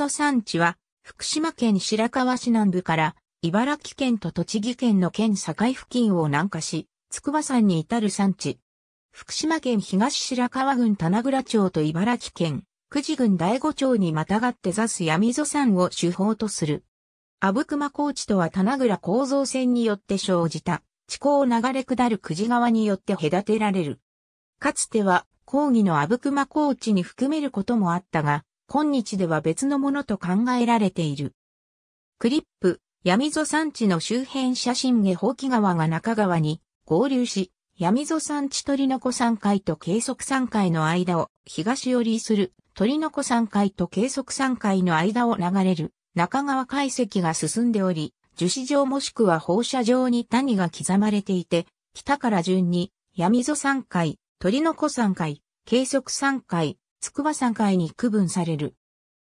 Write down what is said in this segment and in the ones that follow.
ト産地は、福島県白河市南部から、茨城県と栃木県の県境付近を南下し、筑波山に至る産地。福島県東白河郡棚倉町と茨城県、久慈郡大五町にまたがって座す闇溝山を主法とする。阿武隈高地とは棚倉構造線によって生じた、地高を流れ下る久慈川によって隔てられる。かつては、抗議の阿武隈高地に含めることもあったが、今日では別のものと考えられている。クリップ、闇溝山地の周辺写真下放棄川が中川に合流し、闇溝山地鳥の子山海と計測山海の間を東寄りする鳥の子山海と計測山海の間を流れる中川解析が進んでおり、樹脂状もしくは放射状に谷が刻まれていて、北から順に闇溝山海、鳥の子山海、計測山海、筑波山階に区分される。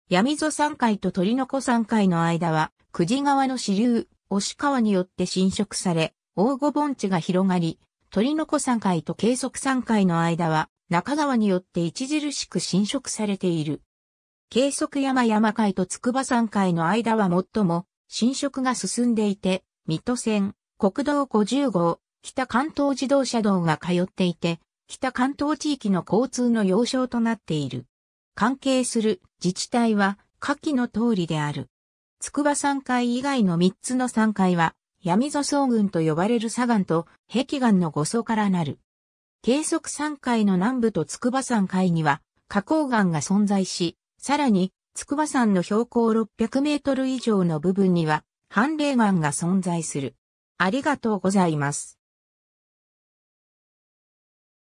闇溝山階と鳥の子山階の間は、久慈川の支流、押川によって侵食され、大御盆地が広がり、鳥の子山階と計測山階の間は、中川によって著しく侵食されている。計測山山階と筑波山階の間は最も侵食が進んでいて、水戸線、国道50号、北関東自動車道が通っていて、北関東地域の交通の要衝となっている。関係する自治体は下記の通りである。筑波山階以外の3つの山階は、闇祖草群と呼ばれる砂岩と壁岩の五層からなる。計測山階の南部と筑波山階には、花崗岩が存在し、さらに、筑波山の標高600メートル以上の部分には、半冷岩が存在する。ありがとうございます。